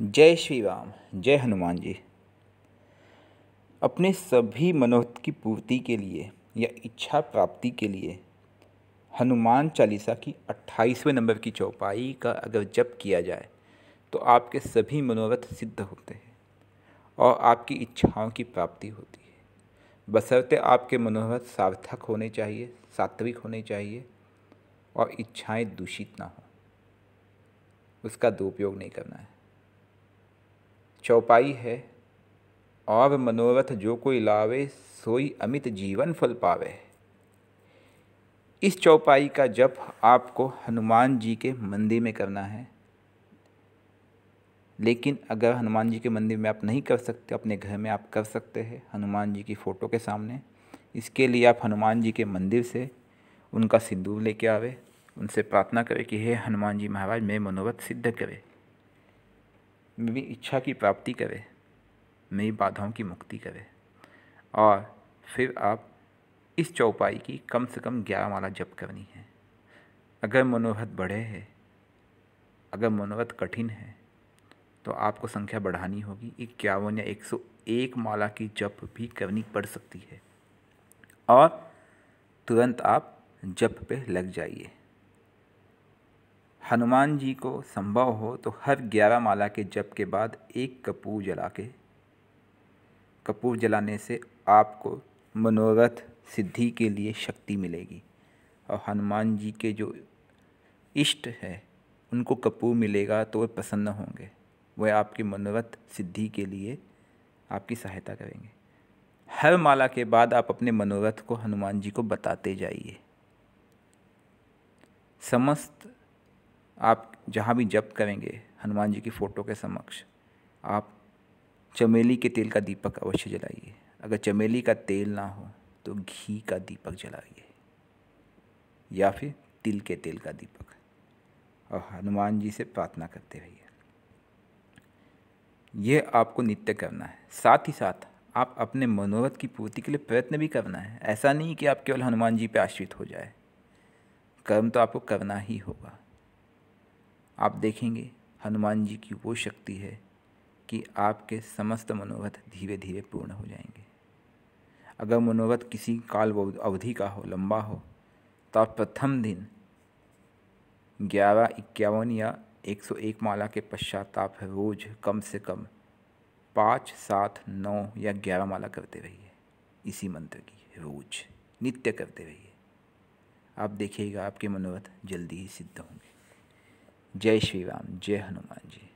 जय श्री राम जय हनुमान जी अपने सभी मनोरथ की पूर्ति के लिए या इच्छा प्राप्ति के लिए हनुमान चालीसा की अट्ठाईसवें नंबर की चौपाई का अगर जप किया जाए तो आपके सभी मनोरथ सिद्ध होते हैं और आपकी इच्छाओं की प्राप्ति होती है बसरते आपके मनोरथ सार्थक होने चाहिए सात्विक होने चाहिए और इच्छाएं दूषित ना हों उसका दुरुपयोग नहीं करना है चौपाई है और मनोरथ जो कोई लावे सोई अमित जीवन फल पावे इस चौपाई का जप आपको हनुमान जी के मंदिर में करना है लेकिन अगर हनुमान जी के मंदिर में आप नहीं कर सकते अपने घर में आप कर सकते हैं हनुमान जी की फ़ोटो के सामने इसके लिए आप हनुमान जी के मंदिर से उनका सिंदूर लेके आवे उनसे प्रार्थना करें कि हे हनुमान जी महाराज मैं मनोरथ सिद्ध करें मेरी इच्छा की प्राप्ति करे मेरी बाधाओं की मुक्ति करे और फिर आप इस चौपाई की कम से कम ग्यारह माला जप करनी है अगर मनोरथ बढ़े है अगर मनोरथ कठिन है तो आपको संख्या बढ़ानी होगी इक्यावन या एक सौ एक माला की जप भी करनी पड़ सकती है और तुरंत आप जप पे लग जाइए हनुमान जी को संभव हो तो हर ग्यारह माला के जप के बाद एक कपूर जला के कपूर जलाने से आपको मनोरथ सिद्धि के लिए शक्ति मिलेगी और हनुमान जी के जो इष्ट है उनको कपूर मिलेगा तो वे प्रसन्न होंगे वह आपकी मनोरथ सिद्धि के लिए आपकी सहायता करेंगे हर माला के बाद आप अपने मनोरथ को हनुमान जी को बताते जाइए समस्त आप जहाँ भी जप करेंगे हनुमान जी की फ़ोटो के समक्ष आप चमेली के तेल का दीपक अवश्य जलाइए अगर चमेली का तेल ना हो तो घी का दीपक जलाइए या फिर तिल के तेल का दीपक और हनुमान जी से प्रार्थना करते रहिए यह आपको नित्य करना है साथ ही साथ आप अपने मनोरथ की पूर्ति के लिए प्रयत्न भी करना है ऐसा नहीं कि आप केवल हनुमान जी पर आश्रित हो जाए कर्म तो आपको करना ही होगा आप देखेंगे हनुमान जी की वो शक्ति है कि आपके समस्त मनोवत धीरे धीरे पूर्ण हो जाएंगे अगर मनोवत किसी काल अवधि का हो लंबा हो तो आप प्रथम दिन ग्यारह इक्यावन या एक सौ एक माला के पश्चात आप रोज कम से कम पाँच सात नौ या ग्यारह माला करते रहिए इसी मंत्र की रोज नित्य करते रहिए आप देखिएगा आपके मनोरथ जल्दी ही सिद्ध होंगे जय श्री राम जय हनुमान जी